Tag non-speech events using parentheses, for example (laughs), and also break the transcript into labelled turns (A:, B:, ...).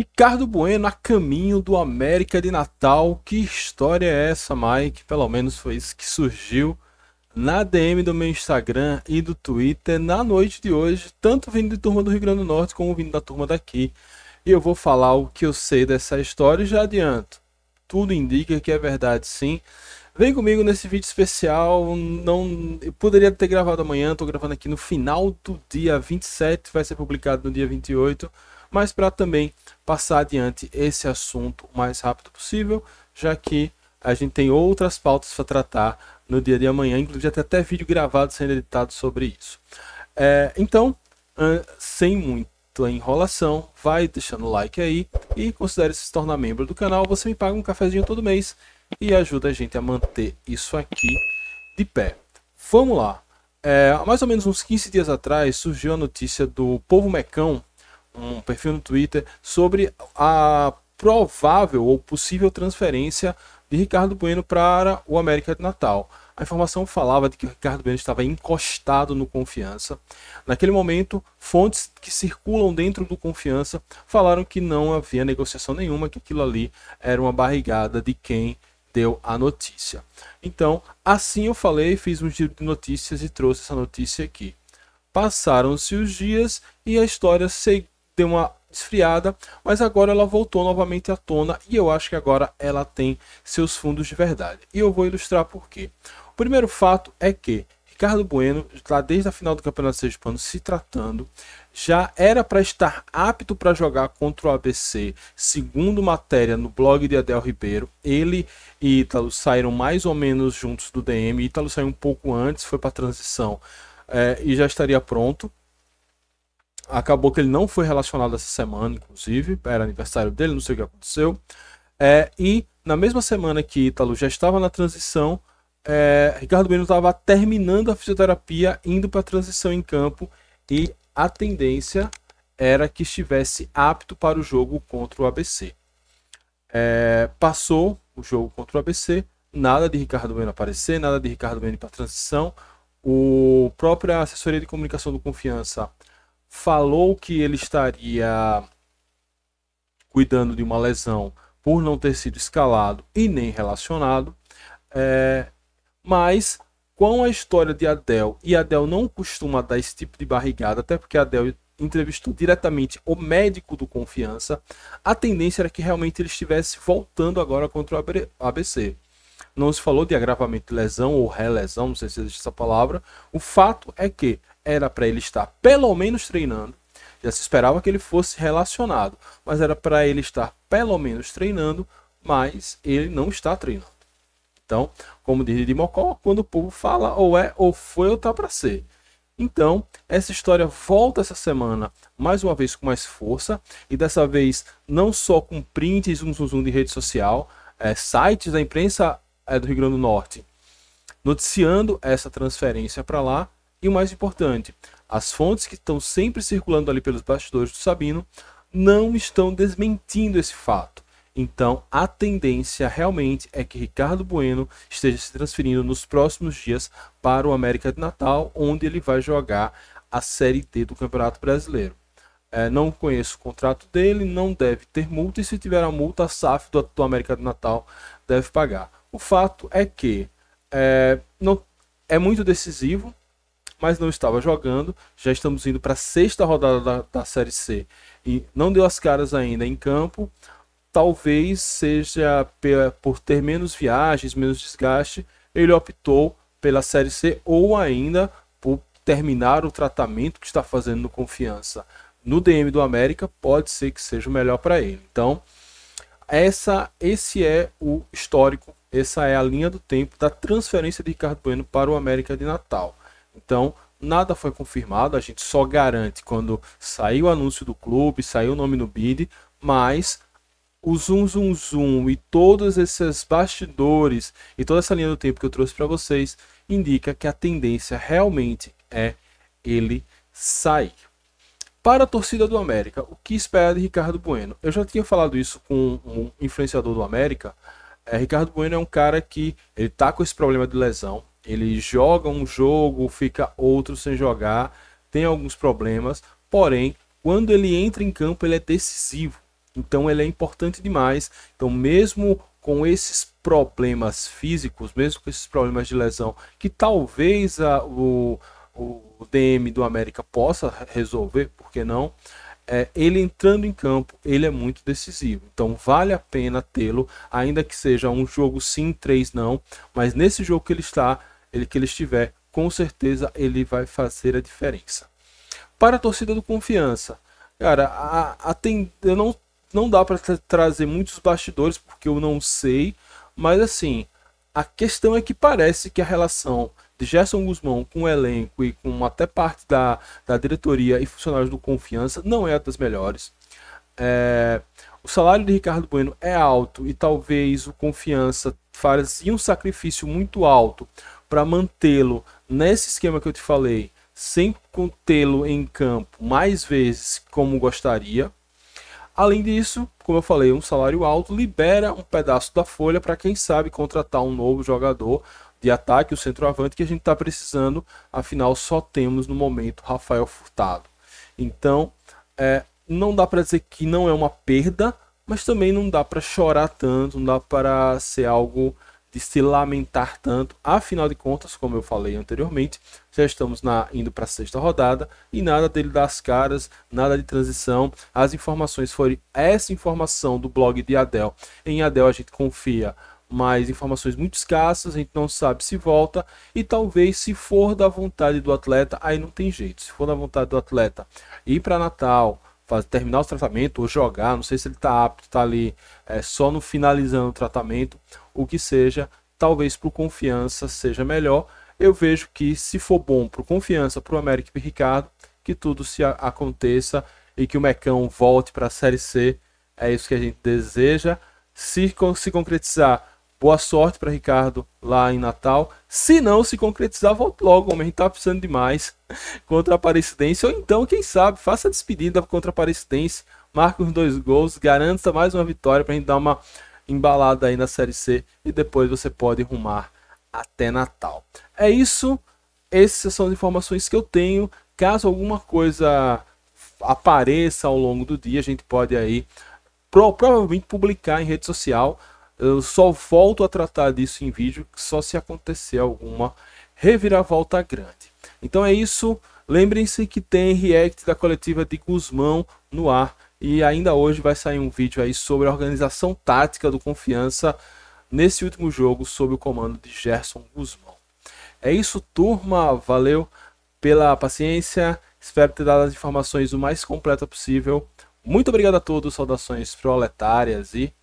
A: Ricardo Bueno a caminho do América de Natal. Que história é essa, Mike? Pelo menos foi isso que surgiu na DM do meu Instagram e do Twitter na noite de hoje, tanto vindo de turma do Rio Grande do Norte como vindo da turma daqui. E eu vou falar o que eu sei dessa história e já adianto. Tudo indica que é verdade sim. Vem comigo nesse vídeo especial. Não eu poderia ter gravado amanhã, estou gravando aqui no final do dia 27, vai ser publicado no dia 28 mas para também passar adiante esse assunto o mais rápido possível, já que a gente tem outras pautas para tratar no dia de amanhã, inclusive até, até vídeo gravado sendo editado sobre isso. É, então, sem muita enrolação, vai deixando o like aí e considere se tornar membro do canal. Você me paga um cafezinho todo mês e ajuda a gente a manter isso aqui de pé. Vamos lá. É, há mais ou menos uns 15 dias atrás surgiu a notícia do povo mecão um perfil no Twitter sobre a provável ou possível transferência de Ricardo Bueno para o América de Natal. A informação falava de que o Ricardo Bueno estava encostado no Confiança. Naquele momento, fontes que circulam dentro do Confiança falaram que não havia negociação nenhuma, que aquilo ali era uma barrigada de quem deu a notícia. Então, assim eu falei, fiz um giro de notícias e trouxe essa notícia aqui. Passaram-se os dias e a história seguiu deu uma esfriada, mas agora ela voltou novamente à tona e eu acho que agora ela tem seus fundos de verdade. E eu vou ilustrar por quê. O primeiro fato é que Ricardo Bueno, lá desde a final do Campeonato Sergipano, se tratando, já era para estar apto para jogar contra o ABC, segundo matéria no blog de Adel Ribeiro. Ele e Ítalo saíram mais ou menos juntos do DM. Ítalo saiu um pouco antes, foi para a transição é, e já estaria pronto acabou que ele não foi relacionado essa semana, inclusive, era aniversário dele, não sei o que aconteceu. É, e na mesma semana que Ítalo já estava na transição, é, Ricardo Bueno estava terminando a fisioterapia, indo para a transição em campo, e a tendência era que estivesse apto para o jogo contra o ABC. É, passou o jogo contra o ABC, nada de Ricardo Bueno aparecer, nada de Ricardo Bueno para transição. O própria assessoria de comunicação do Confiança falou que ele estaria cuidando de uma lesão por não ter sido escalado e nem relacionado. É, mas com a história de Adel, e Adel não costuma dar esse tipo de barrigada, até porque Adel entrevistou diretamente o médico do Confiança, a tendência era que realmente ele estivesse voltando agora contra o ABC. Não se falou de agravamento de lesão ou relesão, não sei se existe essa palavra. O fato é que era para ele estar pelo menos treinando. Já se esperava que ele fosse relacionado, mas era para ele estar pelo menos treinando, mas ele não está treinando. Então, como diz de Mocó, quando o povo fala ou é ou foi ou tá para ser. Então, essa história volta essa semana mais uma vez com mais força e dessa vez não só com prints, um zoom, zoom de rede social, é, sites da imprensa é, do Rio Grande do Norte noticiando essa transferência para lá, e o mais importante, as fontes que estão sempre circulando ali pelos bastidores do Sabino não estão desmentindo esse fato. Então, a tendência realmente é que Ricardo Bueno esteja se transferindo nos próximos dias para o América de Natal, onde ele vai jogar a Série D do Campeonato Brasileiro. É, não conheço o contrato dele, não deve ter multa, e se tiver a multa, a SAF do, do América de Natal deve pagar. O fato é que é, não, é muito decisivo mas não estava jogando. Já estamos indo para a sexta rodada da, da Série C e não deu as caras ainda em campo. Talvez seja por ter menos viagens, menos desgaste, ele optou pela Série C ou ainda por terminar o tratamento que está fazendo no Confiança no DM do América, pode ser que seja o melhor para ele. Então, essa, esse é o histórico, essa é a linha do tempo da transferência de Ricardo Bueno para o América de Natal. Então, nada foi confirmado, a gente só garante quando sair o anúncio do clube, sair o nome no bid, mas o zoom zoom zoom e todos esses bastidores e toda essa linha do tempo que eu trouxe para vocês indica que a tendência realmente é ele sair. Para a torcida do América, o que esperar de Ricardo Bueno? Eu já tinha falado isso com um influenciador do América. É, Ricardo Bueno é um cara que ele está com esse problema de lesão, ele joga um jogo, fica outro sem jogar, tem alguns problemas, porém, quando ele entra em campo, ele é decisivo. Então ele é importante demais. Então, mesmo com esses problemas físicos, mesmo com esses problemas de lesão, que talvez a, o, o DM do América possa resolver, por que não? É, ele entrando em campo, ele é muito decisivo. Então vale a pena tê-lo, ainda que seja um jogo sim, três não. Mas nesse jogo que ele está, ele, que ele estiver, com certeza ele vai fazer a diferença. Para a torcida do Confiança, cara, a, a tem, eu não, não dá para trazer muitos bastidores porque eu não sei, mas assim, a questão é que parece que a relação de Gerson Guzmão com o elenco e com até parte da, da diretoria e funcionários do Confiança não é das melhores. É, o salário de Ricardo Bueno é alto e talvez o Confiança faça um sacrifício muito alto para mantê-lo nesse esquema que eu te falei, sem contê-lo em campo mais vezes como gostaria. Além disso, como eu falei, um salário alto libera um pedaço da folha para quem sabe contratar um novo jogador de ataque, o centroavante que a gente está precisando. Afinal, só temos no momento Rafael Furtado. Então, é, não dá para dizer que não é uma perda, mas também não dá para chorar tanto, não dá para ser algo de se lamentar tanto. Afinal de contas, como eu falei anteriormente, já estamos na, indo para a sexta rodada e nada dele das caras, nada de transição. As informações foram essa informação do blog de Adel. Em Adel a gente confia, mas informações muito escassas, a gente não sabe se volta e talvez se for da vontade do atleta, aí não tem jeito. Se for da vontade do atleta ir para Natal, fazer, terminar o tratamento ou jogar, não sei se ele está apto, está ali é, só no finalizando o tratamento, o que seja, talvez para confiança seja melhor. Eu vejo que se for bom para confiança, para o América e Ricardo, que tudo se aconteça e que o Mecão volte para a Série C, é isso que a gente deseja. Se, se concretizar Boa sorte para Ricardo lá em Natal. Se não se concretizar, volte logo, homem. A gente tá precisando demais (laughs) contra a Aparecidense. Ou então, quem sabe, faça a despedida contra a Aparecidense. Marque os dois gols, garanta mais uma vitória para a gente dar uma embalada aí na Série C. E depois você pode rumar até Natal. É isso. Essas são as informações que eu tenho. Caso alguma coisa apareça ao longo do dia, a gente pode aí provavelmente publicar em rede social eu só volto a tratar disso em vídeo só se acontecer alguma reviravolta grande. Então é isso. Lembrem-se que tem react da coletiva de Guzmão no ar. E ainda hoje vai sair um vídeo aí sobre a organização tática do Confiança nesse último jogo sob o comando de Gerson Guzmão. É isso, turma. Valeu pela paciência. Espero ter dado as informações o mais completa possível. Muito obrigado a todos. Saudações proletárias e